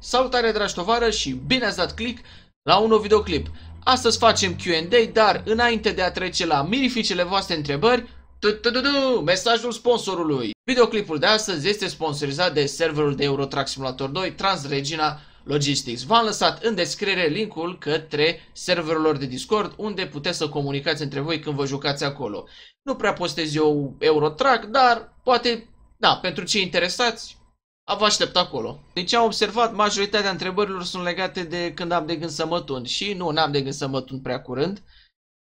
Salutare dragi tovară și bine ați dat click la un nou videoclip. Astăzi facem Q&A, dar înainte de a trece la mirificele voastre întrebări, mesajul sponsorului. Videoclipul de astăzi este sponsorizat de serverul de Eurotrack Simulator 2 Transregina Logistics. V-am lăsat în descriere linkul către serverul lor de Discord unde puteți să comunicați între voi când vă jucați acolo. Nu prea postez eu Eurotrack, dar poate, da, pentru cei interesați, Vă aștept acolo. Deci am observat, majoritatea întrebărilor sunt legate de când am de gând să mă tund. Și nu, n-am de gând să mă tund prea curând.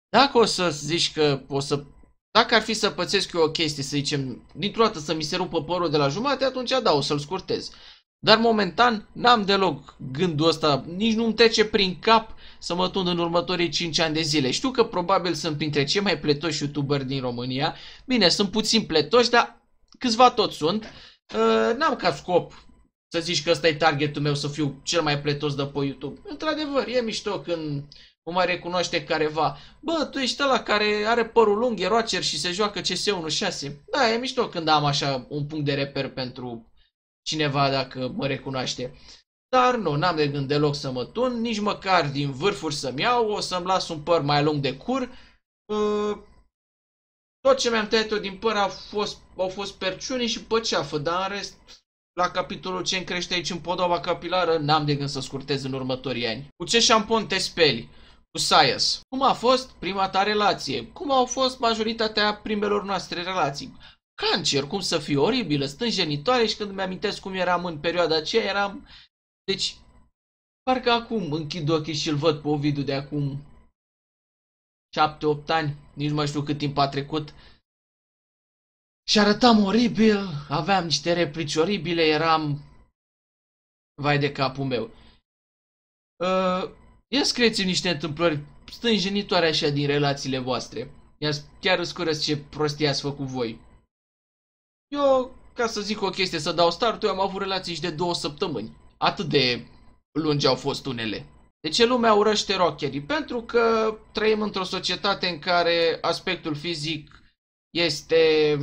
Dacă o să zici că o să... Dacă ar fi să pățesc eu o chestie, să zicem, dintr-o dată să mi se rupă părul de la jumate, atunci da, o să-l scurtez. Dar momentan n-am deloc gândul ăsta, nici nu-mi trece prin cap să mă tund în următorii 5 ani de zile. Știu că probabil sunt printre cei mai pletoși youtuberi din România. Bine, sunt puțin pletoși, dar câțiva tot sunt. Uh, n-am ca scop să zici că ăsta e targetul meu să fiu cel mai pletos de pe YouTube. Într-adevăr, e mișto când mă mai recunoaște careva. Bă, tu ești la care are părul lung, e roacer și se joacă CS1-6. Da, e mișto când am așa un punct de reper pentru cineva dacă mă recunoaște. Dar nu, n-am de gând deloc să mă tun, nici măcar din vârfuri să-mi iau, o să-mi las un păr mai lung de cur. Uh, tot ce mi-am tăiat eu din păr au fost, au fost perciunii și păceafă, dar în rest, la capitolul ce crește aici în podoba capilară, n-am de gând să scurtez în următorii ani. Cu ce șampon te speli? Cu Sias. Cum a fost prima ta relație? Cum au fost majoritatea primelor noastre relații? Cancer, cum să fie oribilă, genitoare și când mi-amintesc cum eram în perioada aceea, eram... Deci, parcă acum închid ochii și îl văd pe Ovidiu de acum 7-8 ani, nici nu mai știu cât timp a trecut. Și arătam oribil, aveam niște replici oribile, eram vai de capul meu. Uh, ia scrieți niște întâmplări stânjenitoare așa din relațiile voastre. Ia chiar îți ce prostie ați făcut voi. Eu, ca să zic o chestie, să dau start, eu am avut relații și de două săptămâni. Atât de lungi au fost unele. De ce lumea urăște rockerii? Pentru că trăim într-o societate în care aspectul fizic este,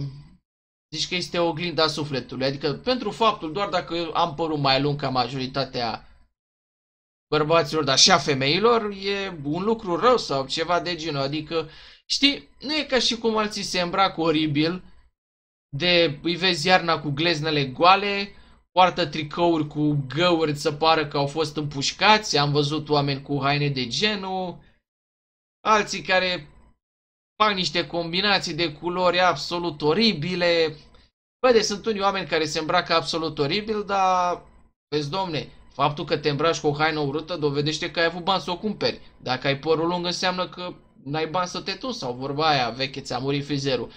zici că este oglinda sufletului. Adică pentru faptul, doar dacă am părul mai lung ca majoritatea bărbaților, dar și a femeilor, e un lucru rău sau ceva de genul. Adică, știi, nu e ca și cum alții se îmbracă oribil, de, îi vezi iarna cu gleznele goale, poartă tricouri cu găuri să pară că au fost împușcați, am văzut oameni cu haine de genul, alții care fac niște combinații de culori absolut oribile. Bă, deci sunt unii oameni care se îmbracă absolut oribil, dar, vezi domne, faptul că te îmbraci cu o haină urâtă dovedește că ai avut bani să o cumperi. Dacă ai părul lung înseamnă că n-ai bani să te tu sau vorba aia veche, ți-a murit frizerul.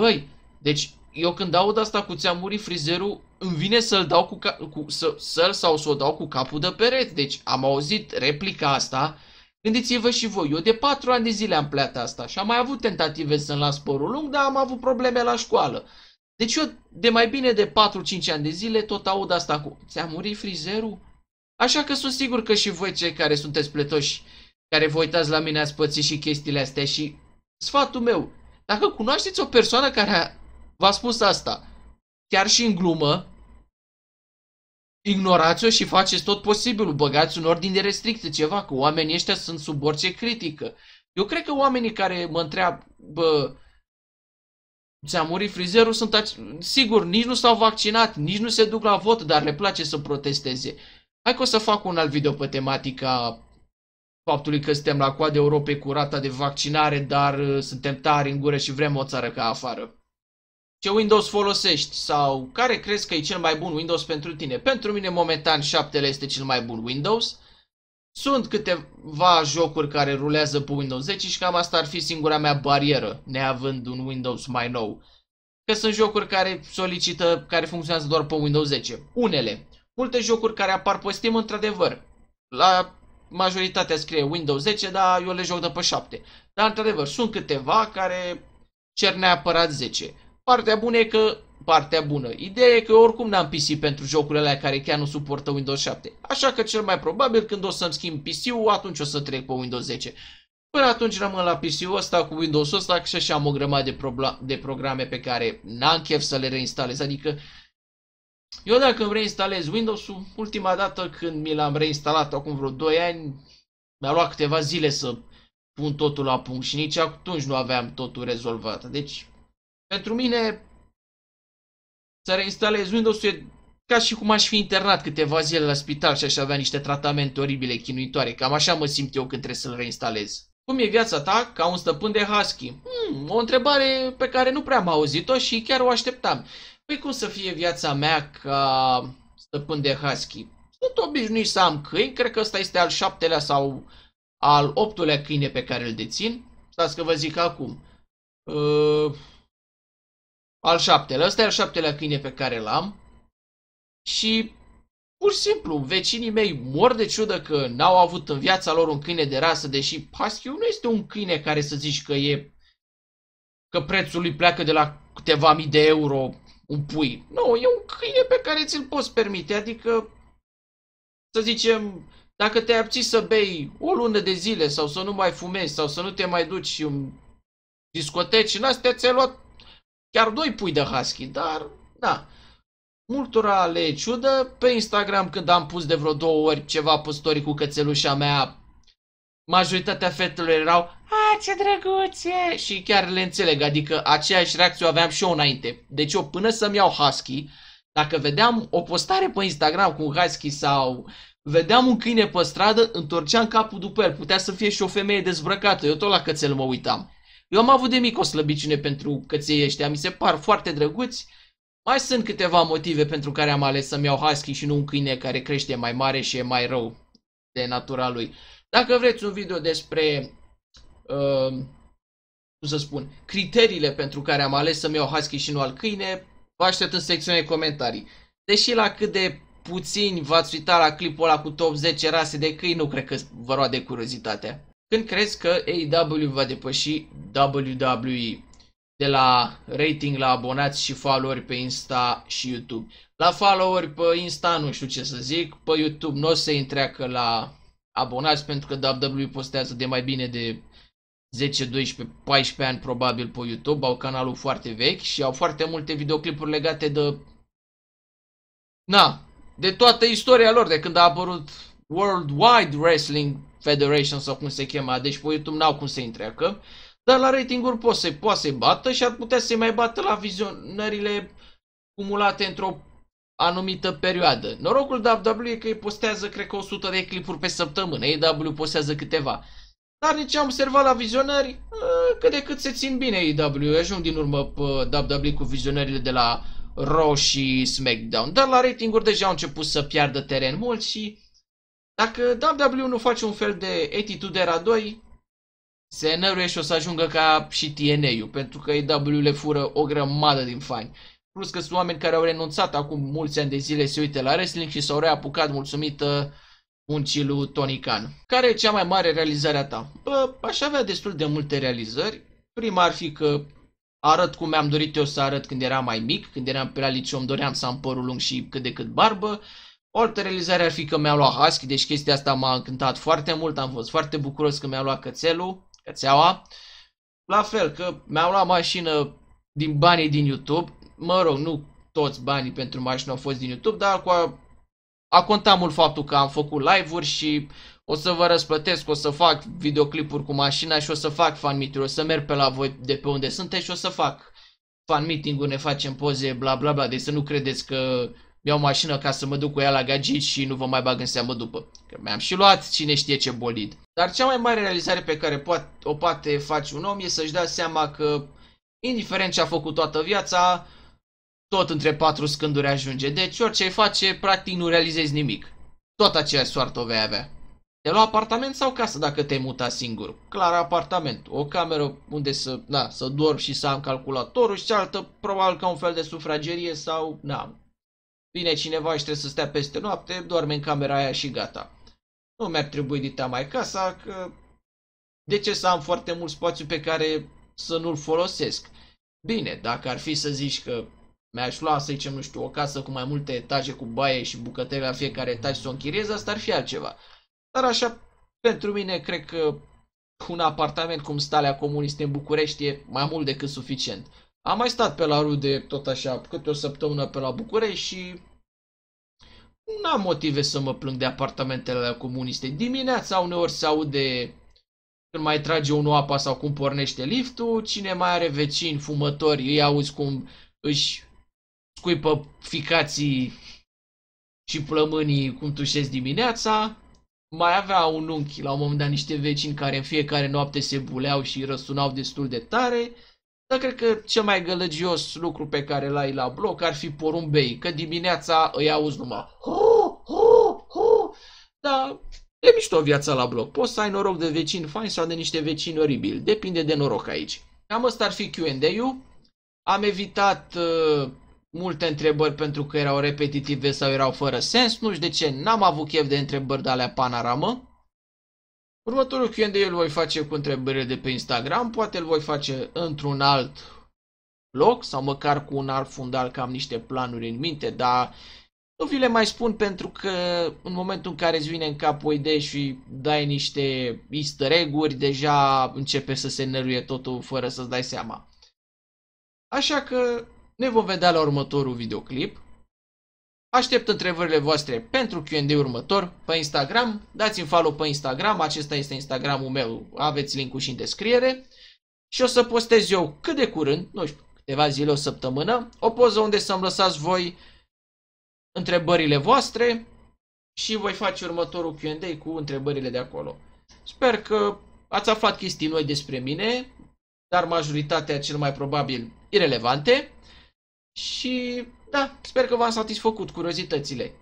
Băi, deci eu când aud asta cu ți-a murit frizerul, îmi vine să-l dau cu, cu să, să-l sau să o dau cu capul de perete. Deci am auzit replica asta. Gândiți-vă și voi, eu de patru ani de zile am pleat asta și am mai avut tentative să-mi las părul lung, dar am avut probleme la școală. Deci eu de mai bine de 4-5 ani de zile tot aud asta cu ți-a murit frizerul? Așa că sunt sigur că și voi cei care sunteți pletoși, care vă uitați la mine ați pățit și chestiile astea și sfatul meu, dacă cunoașteți o persoană care v-a spus asta, chiar și în glumă, ignorați-o și faceți tot posibilul, băgați un ordin de restricție, ceva, că oamenii ăștia sunt sub orice critică. Eu cred că oamenii care mă întreabă ți-a murit frizerul, sunt sigur, nici nu s-au vaccinat, nici nu se duc la vot, dar le place să protesteze. Hai că o să fac un alt video pe tematica faptului că suntem la coada Europei cu rata de vaccinare, dar uh, suntem tari în gură și vrem o țară ca afară ce Windows folosești sau care crezi că e cel mai bun Windows pentru tine. Pentru mine momentan 7 este cel mai bun Windows. Sunt câteva jocuri care rulează pe Windows 10 și cam asta ar fi singura mea barieră, neavând un Windows mai nou. Că sunt jocuri care solicită, care funcționează doar pe Windows 10. Unele. Multe jocuri care apar pe Steam, într-adevăr. La majoritatea scrie Windows 10, dar eu le joc de pe 7. Dar, într-adevăr, sunt câteva care cer neapărat 10. Partea bună e că... Partea bună. Ideea e că eu oricum n-am PC pentru jocurile alea care chiar nu suportă Windows 7. Așa că cel mai probabil când o să-mi schimb PC-ul, atunci o să trec pe Windows 10. Până atunci rămân la PC-ul ăsta cu Windows-ul ăsta și așa am o grămadă de, de programe pe care n-am chef să le reinstalez. Adică eu dacă îmi reinstalez Windows-ul, ultima dată când mi l-am reinstalat acum vreo 2 ani, mi-a luat câteva zile să pun totul la punct și nici atunci nu aveam totul rezolvat. Deci pentru mine, să reinstalez Windows e ca și cum aș fi internat câteva zile la spital și aș avea niște tratamente oribile chinuitoare. Cam așa mă simt eu când trebuie să-l reinstalez. Cum e viața ta ca un stăpân de husky? Hmm, o întrebare pe care nu prea am auzit-o și chiar o așteptam. Păi cum să fie viața mea ca stăpân de husky? Sunt obișnuit să am câini, cred că ăsta este al șaptelea sau al optulea câine pe care îl dețin. Stați că vă zic acum. Uh, al șaptelea. Ăsta e al șaptelea câine pe care l-am. Și pur și simplu, vecinii mei mor de ciudă că n-au avut în viața lor un câine de rasă, deși Husky nu este un câine care să zici că e că prețul lui pleacă de la câteva mii de euro un pui. Nu, e un câine pe care ți-l poți permite, adică să zicem, dacă te abții să bei o lună de zile sau să nu mai fumezi sau să nu te mai duci în discoteci, în astea ți-ai luat chiar doi pui de husky, dar, da, multora le e ciudă. Pe Instagram, când am pus de vreo două ori ceva pe cu cățelușa mea, majoritatea fetelor erau A, ce drăguțe! Și chiar le înțeleg, adică aceeași reacție o aveam și eu înainte. Deci eu până să-mi iau husky, dacă vedeam o postare pe Instagram cu un husky sau vedeam un câine pe stradă, întorceam capul după el. Putea să fie și o femeie dezbrăcată. Eu tot la cățel mă uitam. Eu am avut de mic o slăbiciune pentru căței ăștia, mi se par foarte drăguți. Mai sunt câteva motive pentru care am ales să-mi iau husky și nu un câine care crește mai mare și e mai rău de natura lui. Dacă vreți un video despre, uh, cum să spun, criteriile pentru care am ales să-mi iau husky și nu al câine, vă aștept în secțiunea de comentarii. Deși la cât de puțini v-ați uitat la clipul ăla cu top 10 rase de câini, nu cred că vă roade curiozitatea. Când crezi că AEW va depăși WWE? De la rating la abonați și followeri pe Insta și YouTube. La followeri pe Insta nu știu ce să zic, pe YouTube nu o să întreacă la abonați pentru că WWE postează de mai bine de 10, 12, 14 ani probabil pe YouTube, au canalul foarte vechi și au foarte multe videoclipuri legate de... Na, de toată istoria lor, de când a apărut World Wide Wrestling Federation sau cum se chema, deci pe YouTube n-au cum să-i întreacă, dar la ratinguri poate să, poate să bată și ar putea să-i mai bată la vizionările cumulate într-o anumită perioadă. Norocul WWE că îi postează, cred că 100 de clipuri pe săptămână, AEW postează câteva. Dar nici am observat la vizionări eh, că de cât se țin bine AEW, ajung din urmă pe eh, WWE cu vizionările de la Raw și SmackDown. Dar la ratinguri deja au început să piardă teren mult și dacă W nu face un fel de Era 2, se și o să ajungă ca și TNA-ul, pentru că AW le fură o grămadă din fani. Plus că sunt oameni care au renunțat acum mulți ani de zile să uite la wrestling și s-au reapucat mulțumită muncii lui Tony Khan. Care e cea mai mare realizare a ta? Bă, aș avea destul de multe realizări. Prima ar fi că arăt cum mi-am dorit eu să arăt când eram mai mic, când eram pe la liceu îmi doream să am părul lung și cât de cât barbă. Altă realizare ar fi că mi-am luat Husky, deci chestia asta m-a încântat foarte mult, am fost foarte bucuros că mi-am luat cățelul, cățeaua. La fel, că mi-am luat mașină din banii din YouTube, mă rog, nu toți banii pentru mașină au fost din YouTube, dar cu a, a contat mult faptul că am făcut live-uri și o să vă răsplătesc, o să fac videoclipuri cu mașina și o să fac fan meeting, o să merg pe la voi de pe unde sunteți și o să fac fan meeting ne facem poze, bla bla bla, deci să nu credeți că mi-au mașină ca să mă duc cu ea la gagici și nu vă mai bag în seamă după. Că mi-am și luat cine știe ce bolid. Dar cea mai mare realizare pe care poate, o poate face un om e să-și dea seama că, indiferent ce a făcut toată viața, tot între patru scânduri ajunge. Deci orice ai face, practic nu realizezi nimic. Tot aceeași soartă o vei avea. Te lua apartament sau casă dacă te-ai muta singur? Clar apartament. O cameră unde să, na, să dorm și să am calculatorul și cealaltă probabil ca un fel de sufragerie sau, na, Vine cineva și trebuie să stea peste noapte, doarme în camera aia și gata. Nu mi-ar trebui dita mai casa, că de ce să am foarte mult spațiu pe care să nu-l folosesc? Bine, dacă ar fi să zici că mi-aș lua, să zicem, nu știu, o casă cu mai multe etaje, cu baie și bucătărie la fiecare etaj să o închiriez, asta ar fi altceva. Dar așa, pentru mine, cred că un apartament cum stalea comuniste în București e mai mult decât suficient. Am mai stat pe la rude tot așa câte o săptămână pe la București și n-am motive să mă plâng de apartamentele comuniste. Dimineața uneori se aude când mai trage unul apa sau cum pornește liftul, cine mai are vecini fumători, îi auzi cum își scuipă ficații și plămânii cum tușesc dimineața. Mai avea un unchi la un moment dat niște vecini care în fiecare noapte se buleau și răsunau destul de tare. Dar cred că cel mai gălăgios lucru pe care l ai la bloc ar fi porumbei, că dimineața îi auzi numai ho, ho, ho, dar e mișto viața la bloc. Poți să ai noroc de vecini fain sau de niște vecini oribili, depinde de noroc aici. Cam ăsta ar fi Q&A-ul. Am evitat uh, multe întrebări pentru că erau repetitive sau erau fără sens, nu știu de ce, n-am avut chef de întrebări de alea panaramă. Următorul Q&A îl voi face cu întrebările de pe Instagram, poate îl voi face într-un alt loc sau măcar cu un alt fundal, că am niște planuri în minte, dar nu vi le mai spun pentru că în momentul în care îți vine în cap o idee și dai niște easter egg-uri, deja începe să se năruie totul fără să-ți dai seama. Așa că ne vom vedea la următorul videoclip. Aștept întrebările voastre pentru Q&A următor pe Instagram. Dați-mi follow pe Instagram, acesta este Instagramul meu, aveți linkul și în descriere. Și o să postez eu cât de curând, nu știu, câteva zile, o săptămână, o poză unde să-mi lăsați voi întrebările voastre și voi face următorul Q&A cu întrebările de acolo. Sper că ați aflat chestii noi despre mine, dar majoritatea cel mai probabil irelevante. Și da, sper că v-am satisfăcut curiozitățile.